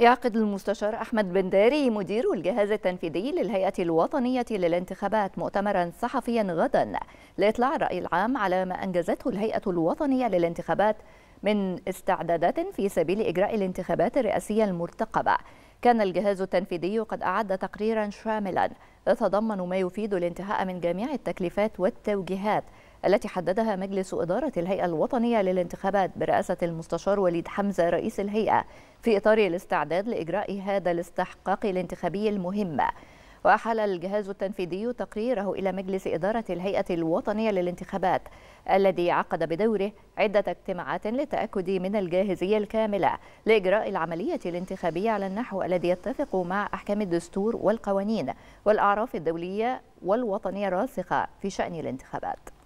يعقد المستشار أحمد بن داري مدير الجهاز التنفيذي للهيئة الوطنية للانتخابات مؤتمرا صحفيا غدا لإطلاع الرأي العام على ما أنجزته الهيئة الوطنية للانتخابات من استعدادات في سبيل إجراء الانتخابات الرئاسية المرتقبة كان الجهاز التنفيذي قد أعد تقريرا شاملا يتضمن ما يفيد الانتهاء من جميع التكليفات والتوجيهات التي حددها مجلس إدارة الهيئة الوطنية للانتخابات برئاسة المستشار وليد حمزة رئيس الهيئة في إطار الاستعداد لإجراء هذا الاستحقاق الانتخابي المهم وأحال الجهاز التنفيذي تقريره إلى مجلس إدارة الهيئة الوطنية للانتخابات الذي عقد بدوره عدة اجتماعات للتأكد من الجاهزية الكاملة لإجراء العملية الانتخابية على النحو الذي يتفق مع أحكام الدستور والقوانين والأعراف الدولية والوطنية الراسخة في شأن الانتخابات